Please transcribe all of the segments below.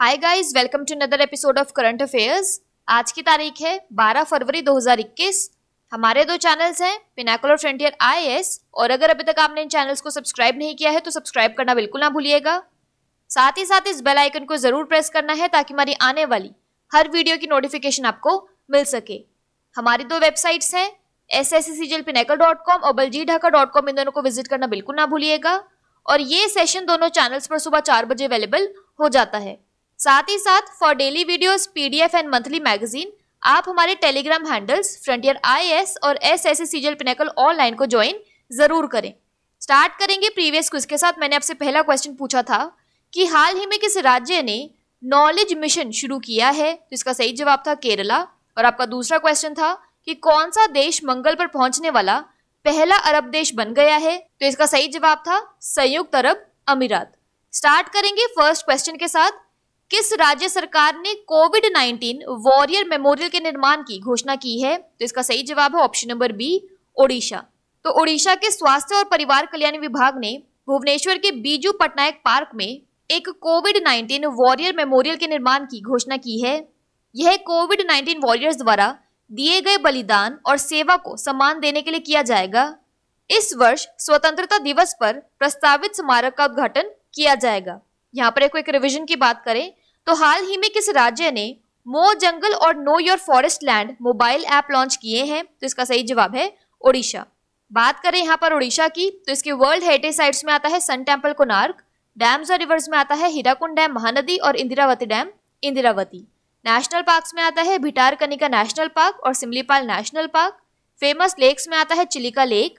hi guys welcome to another episode of current affairs आज की तारीख है 12 फरवरी 2021 हमारे दो चैनल्स हैं पिनाकल और फ्रंटियर आई और अगर अभी तक आपने इन चैनल्स को सब्सक्राइब नहीं किया है तो सब्सक्राइब करना बिल्कुल ना भूलिएगा साथ ही साथ इस बेल आइकन को ज़रूर प्रेस करना है ताकि हमारी आने वाली हर वीडियो की नोटिफिकेशन आपको मिल सके हमारी दो वेबसाइट्स हैं S S C dot com और बलजी ढाका डॉट कॉम इन दोनों को विजिट करना बिल्कुल ना भूलिएगा और ये सेशन दोनों चैनल्स पर सुबह चार बजे अवेलेबल हो जाता है साथ ही साथ for daily videos PDF and monthly magazine आप हमारे टेलीग्राम हैंडल्स फ्रंटियर आई और एस एस सीजल पिनेकल ऑनलाइन को ज्वाइन जरूर करें स्टार्ट करेंगे प्रीवियस क्विज के साथ मैंने आपसे पहला क्वेश्चन पूछा था कि हाल ही में किस राज्य ने नॉलेज मिशन शुरू किया है जिसका तो सही जवाब था केरला और आपका दूसरा क्वेश्चन था कि कौन सा देश मंगल पर पहुंचने वाला पहला अरब देश बन गया है तो इसका सही जवाब था संयुक्त अरब अमीरात स्टार्ट करेंगे फर्स्ट क्वेश्चन के साथ किस राज्य सरकार ने कोविड 19 वॉरियर मेमोरियल के निर्माण की घोषणा की है तो इसका सही जवाब है ऑप्शन नंबर बी ओडिशा तो ओडिशा के स्वास्थ्य और परिवार कल्याण विभाग ने भुवनेश्वर के बीजू पटनायक पार्क में एक कोविड 19 वॉरियर मेमोरियल के निर्माण की घोषणा की है यह कोविड 19 वॉरियर्स द्वारा दिए गए बलिदान और सेवा को सम्मान देने के लिए किया जाएगा इस वर्ष स्वतंत्रता दिवस पर प्रस्तावित स्मारक का उद्घाटन किया जाएगा यहाँ पर एक रिविजन की बात करें तो हाल ही में किस राज्य ने मो जंगल और know your forest land mobile app launch किए हैं तो इसका सही जवाब है ओडिशा बात करें यहाँ पर ओडिशा की तो इसके वर्ल्ड हेरिटेज साइट्स में आता है सन टेम्पल कोनार्क डैम्स और रिवर्स में आता है हीराकुंड डैम महानदी और Indravati dam Indravati national parks में आता है भिटार कनिका नेशनल पार्क और Simlipal national park famous lakes में आता है चिलिका लेक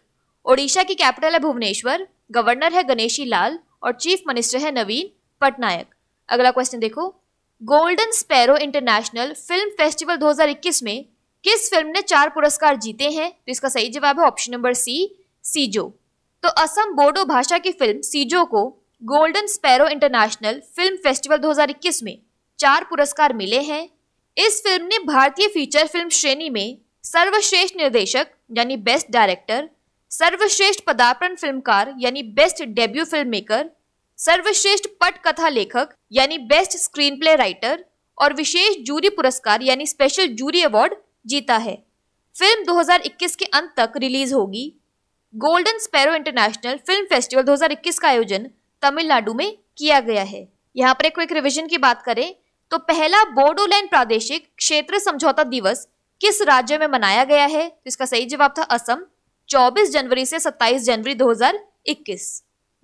ओडिशा की कैपिटल है भुवनेश्वर गवर्नर है गणेशी लाल और चीफ मिनिस्टर है नवीन पटनायक अगला क्वेश्चन देखो golden sparrow international film festival 2021 में किस फिल्म ने चार पुरस्कार जीते हैं तो इसका सही जवाब है ऑप्शन नंबर सी सीजो तो असम बोडो भाषा की फिल्म सीजो को golden sparrow international film festival 2021 में चार पुरस्कार मिले हैं इस फिल्म ने भारतीय फीचर फिल्म श्रेणी में सर्वश्रेष्ठ निर्देशक यानी बेस्ट डायरेक्टर सर्वश्रेष्ठ पदार्पण फिल्मकार यानी बेस्ट डेब्यू फिल्म मेकर सर्वश्रेष्ठ पट कथा लेखक यानी बेस्ट स्क्रीन प्ले राइटर और विशेष जूरी पुरस्कार यानी स्पेशल जूरी अवार्ड जीता है फिल्म 2021 के अंत तक रिलीज होगी golden sparrow international film festival 2021 का आयोजन तमिलनाडु में किया गया है यहाँ पर क्विक रिविजन की बात करें तो पहला बोडोलैंड प्रादेशिक क्षेत्र समझौता दिवस किस राज्य में मनाया गया है तो इसका सही जवाब था असम 24 जनवरी से 27 जनवरी 2021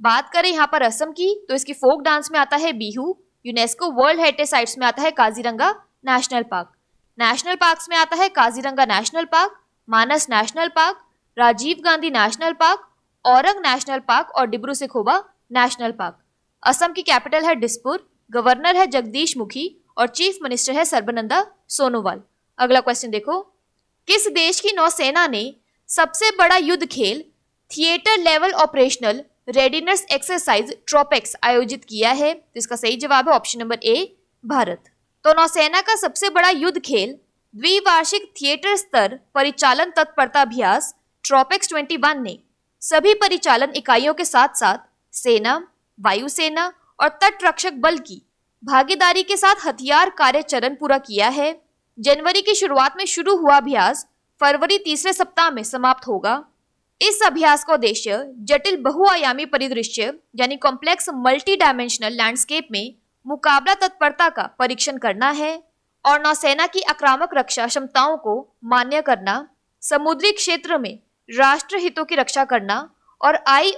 बात करें यहाँ पर असम की तो इसकी फोक डांस में आता है Bihu UNESCO world heritage sites में आता है Kaziranga national park national parks में आता है Kaziranga national park Manas national park Rajiv Gandhi national park Orang national park और डिब्रू सिखोबा नेशनल पार्क असम की कैपिटल है डिस्पुर गवर्नर है जगदीश मुखी और चीफ मिनिस्टर है सर्बानंदा सोनोवाल अगला क्वेश्चन देखो किस देश की नौसेना ने सबसे बड़ा युद्ध खेल theatre level operational readiness exercise TROPEX आयोजित किया है तो इसका सही जवाब है ऑप्शन नंबर ए भारत तो नौसेना का सबसे बड़ा युद्ध खेल द्विवार्षिक थिएटर स्तर परिचालन तत्परता अभ्यास ट्रॉपेक्स 21 ने सभी परिचालन इकाइयों के साथ साथ सेना वायुसेना और तटरक्षक बल की भागीदारी के साथ हथियार कार्य चरण पूरा किया है जनवरी की शुरुआत में शुरू हुआ अभ्यास फरवरी तीसरे सप्ताह में समाप्त होगा इस अभ्यास का उद्देश्य जटिल बहुआयामी परिदृश्य यानी कॉम्प्लेक्स मल्टी डायमेंशनल लैंडस्केप में मुकाबला तत्परता का परीक्षण करना है और नौसेना की आक्रामक रक्षा क्षमताओं को मान्य करना समुद्री क्षेत्र में राष्ट्र हितों की रक्षा करना और आई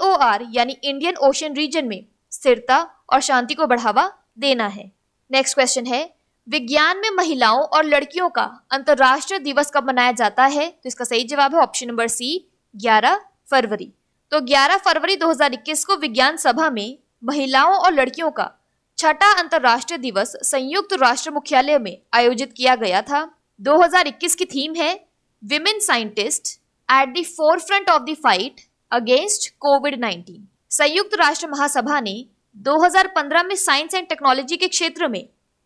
यानी इंडियन ओशन रीजन में स्थिरता और शांति को बढ़ावा देना है नेक्स्ट क्वेश्चन है विज्ञान में महिलाओं और लड़कियों का अंतर्राष्ट्रीय दिवस कब मनाया जाता है तो इसका सही जवाब है ऑप्शन नंबर सी 11 फरवरी तो 11 फरवरी 2021 को विज्ञान सभा में महिलाओं और लड़कियों का छठा अंतर्राष्ट्रीय दिवस संयुक्त राष्ट्र मुख्यालय में आयोजित किया गया था 2021 की थीम है women scientist at the forefront of the fight against COVID 19 संयुक्त राष्ट्र महासभा ने 2015 में साइंस एंड टेक्नोलॉजी के क्षेत्र में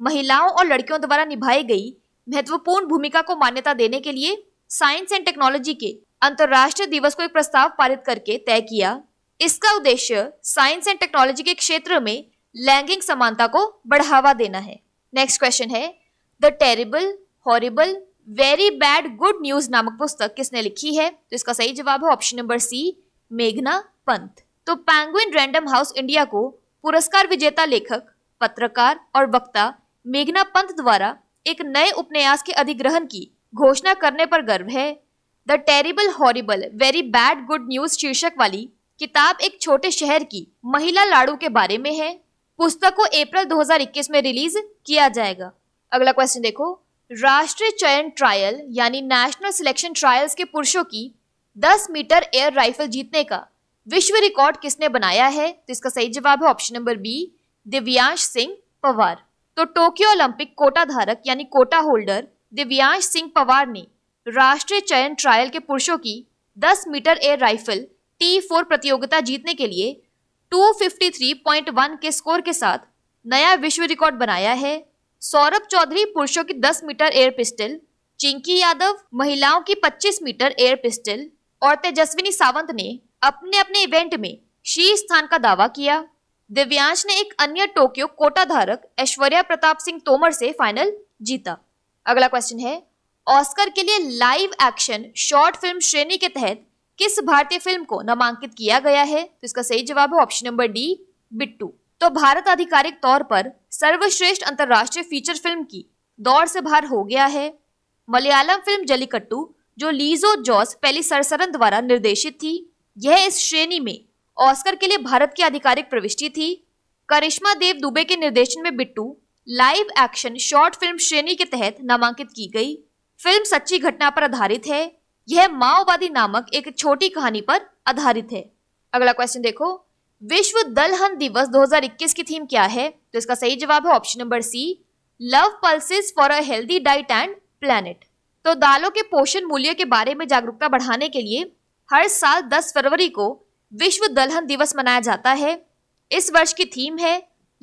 महिलाओं और लड़कियों द्वारा निभाई गई महत्वपूर्ण भूमिका को मान्यता देने के लिए साइंस एंड टेक्नोलॉजी के अंतर्राष्ट्रीय दिवस को एक प्रस्ताव पारित करके तय किया इसका उद्देश्य साइंस एंड टेक्नोलॉजी के क्षेत्र में लैंगिक समानता को बढ़ावा देना है नेक्स्ट क्वेश्चन है the terrible horrible very bad good news नामक पुस्तक किसने लिखी है तो इसका सही जवाब है ऑप्शन नंबर सी मेघना पंत तो पैंगुइन रैंडम हाउस इंडिया को पुरस्कार विजेता लेखक पत्रकार और वक्ता मेघना पंत द्वारा एक नए उपन्यास के अधिग्रहण की घोषणा करने पर गर्व है the terrible horrible very bad good news शीर्षक वाली किताब एक छोटे शहर की महिला लाड़ू के बारे में है पुस्तक को अप्रैल 2021 में रिलीज किया जाएगा अगला क्वेश्चन देखो राष्ट्रीय चयन ट्रायल यानी नेशनल सिलेक्शन ट्रायल्स के पुरुषों की 10 मीटर एयर राइफल जीतने का विश्व रिकॉर्ड किसने बनाया है तो इसका सही जवाब है option number B Divyansh Singh Panwar तो टोक्यो ओलंपिक कोटा धारक यानी कोटा होल्डर दिव्यांश सिंह पवार ने राष्ट्रीय चयन ट्रायल के पुरुषों की 10 metre air rifle T four प्रतियोगिता जीतने के लिए 253.1 के स्कोर के साथ नया विश्व रिकॉर्ड बनाया है सौरभ चौधरी पुरुषों की 10 metre air pistol Chinki Yadav महिलाओं की 25 मीटर एयर पिस्टल और तेजस्विनी सावंत ने अपने अपने इवेंट में शीर्ष स्थान का दावा किया दिव्यांश ने एक अन्य टोक्यो कोटा धारक ऐश्वर्या प्रताप सिंह तोमर से फाइनल जीता अगला क्वेश्चन है ऑस्कर के लिए लाइव एक्शन शॉर्ट फिल्म श्रेणी के तहत किस भारतीय फिल्म को नामांकित किया गया है तो इसका सही जवाब है ऑप्शन नंबर डी बिट्टू तो भारत आधिकारिक तौर पर सर्वश्रेष्ठ अंतर्राष्ट्रीय फीचर फिल्म की दौड़ से बाहर हो गया है मलयालम फिल्म जलीकट्टू जो लीजो जॉस पहली सरसरन द्वारा निर्देशित थी यह इस श्रेणी में ऑस्कर के लिए भारत की आधिकारिक प्रविष्टि थी करिश्मा देव दुबे के निर्देशन में Bittu live action short film श्रेणी के तहत नामांकित की गई फिल्म सच्ची घटना पर आधारित है यह माओवादी नामक एक छोटी कहानी पर आधारित है अगला क्वेश्चन देखो विश्व दलहन दिवस 2021 की थीम क्या है तो इसका सही जवाब है option number C love pulses for a healthy diet and planet तो दालों के पोषण मूल्य के बारे में जागरूकता बढ़ाने के लिए हर साल 10 फरवरी को विश्व दलहन दिवस मनाया जाता है इस वर्ष की थीम है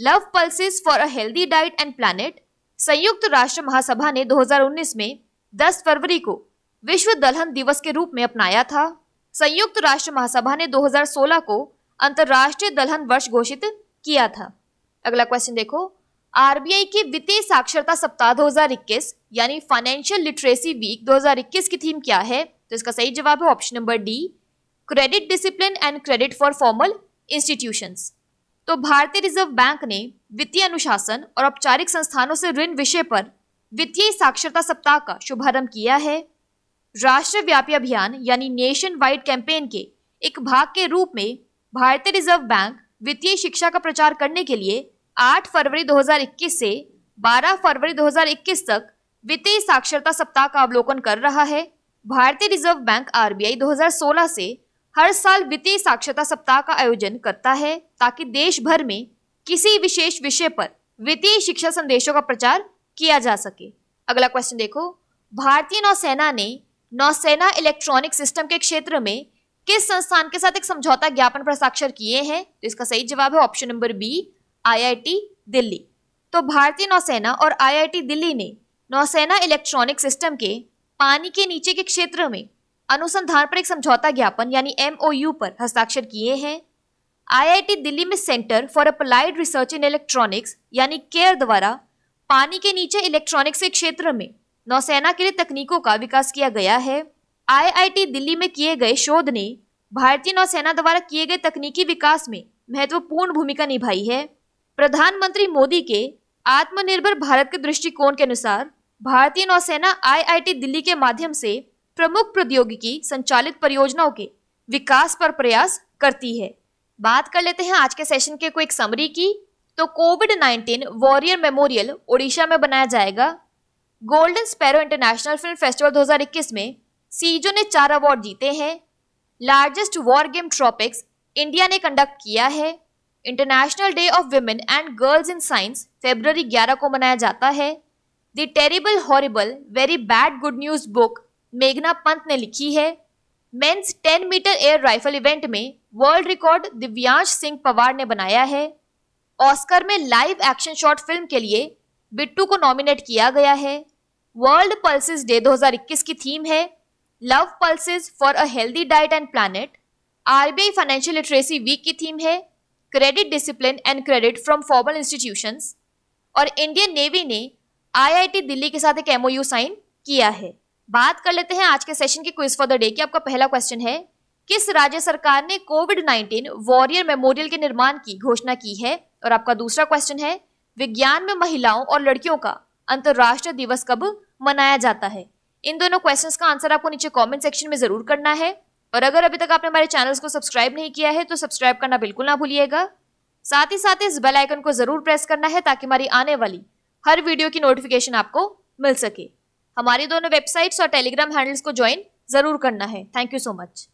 love pulses for a healthy diet and planet संयुक्त राष्ट्र महासभा ने 2019 में 10 फरवरी को विश्व दलहन दिवस के रूप में अपनाया था संयुक्त राष्ट्र महासभा ने 2016 को अंतरराष्ट्रीय दलहन वर्ष घोषित किया था अगला क्वेश्चन देखो आरबीआई के वित्तीय साक्षरता सप्ताह 2021 यानी फाइनेंशियल लिटरेसी वीक 2021 की थीम क्या है तो इसका सही जवाब है option number D credit discipline and credit for formal institution तो भारतीय रिजर्व बैंक ने वित्तीय अनुशासन और औपचारिक संस्थानों से ऋण विषय पर वित्तीय साक्षरता सप्ताह का शुभारंभ किया है राष्ट्रव्यापी अभियान यानी नेशन वाइड कैंपेन के एक भाग के रूप में भारतीय रिजर्व बैंक वित्तीय शिक्षा का प्रचार करने के लिए 8 फरवरी 2021 से 12 फरवरी 2021 तक वित्तीय साक्षरता सप्ताह का अवलोकन कर रहा है भारतीय रिजर्व बैंक आर 2016 से हर साल वित्तीय साक्षरता सप्ताह का आयोजन करता है ताकि देश भर में किसी विशेष विषय पर वित्तीय शिक्षा संदेशों का प्रचार किया जा सके अगला क्वेश्चन देखो भारतीय नौसेना ने नौसेना इलेक्ट्रॉनिक सिस्टम के क्षेत्र में किस संस्थान के साथ एक समझौता ज्ञापन पर हस्ताक्षर किए हैं तो इसका सही जवाब है option number B IIT Delhi तो भारतीय नौसेना और आईआईटी दिल्ली ने नौसेना इलेक्ट्रॉनिक सिस्टम के पानी के नीचे के क्षेत्र में अनुसंधान पर एक समझौता ज्ञापन यानी एम पर हस्ताक्षर किए हैं आई दिल्ली में centre for applied research in electronics यानी केयर द्वारा पानी के नीचे इलेक्ट्रॉनिक्स के क्षेत्र में नौसेना के लिए तकनीकों का विकास किया गया है आईआईटी दिल्ली में किए गए शोध ने भारतीय नौसेना द्वारा किए गए तकनीकी विकास में महत्वपूर्ण भूमिका निभाई है प्रधानमंत्री मोदी के आत्मनिर्भर भारत के दृष्टिकोण के अनुसार भारतीय नौसेना आईआईटी दिल्ली के माध्यम से प्रमुख प्रौद्योगिकी संचालित परियोजनाओं के विकास पर प्रयास करती है बात कर लेते हैं आज के सेशन के कोई समरी की तो COVID nineteen warrior memorial Odisha में बनाया जाएगा golden sparrow international film festival 2021 में सीजो ने चार अवार्ड जीते हैं largest war game TROPEX India ने कंडक्ट किया है international day of women and girls in science February 11 को मनाया जाता है the terrible horrible very bad good news book मेघना पंत ने लिखी है men's 10 metre air rifle event में वर्ल्ड रिकॉर्ड दिव्यांश सिंह पवार ने बनाया है ऑस्कर में लाइव एक्शन शॉर्ट फिल्म के लिए बिट्टू को नॉमिनेट किया गया है वर्ल्ड पल्सिस डे 2021 की थीम है love pulses for a healthy diet and planet RBI financial literacy week की थीम है credit discipline and credit from formal institution और इंडियन नेवी ने आईआईटी दिल्ली के साथ एक एमओयू साइन किया है बात कर लेते हैं आज के सेशन के क्विज फॉर द डे की आपका पहला क्वेश्चन है किस राज्य सरकार ने कोविड 19 वॉरियर मेमोरियल के निर्माण की घोषणा की है और आपका दूसरा क्वेश्चन है विज्ञान में महिलाओं और लड़कियों का अंतर्राष्ट्रीय दिवस कब मनाया जाता है इन दोनों क्वेश्चन का आंसर आपको नीचे कॉमेंट सेक्शन में जरूर करना है और अगर अभी तक आपने हमारे चैनल को सब्सक्राइब नहीं किया है तो सब्सक्राइब करना बिल्कुल ना भूलिएगा साथ ही साथ इस बेल आइकन को जरूर प्रेस करना है ताकि हमारी आने वाली हर वीडियो की नोटिफिकेशन आपको मिल सके हमारी दोनों वेबसाइट्स और टेलीग्राम हैंडल्स को ज्वाइन जरूर करना है थैंक यू सो मच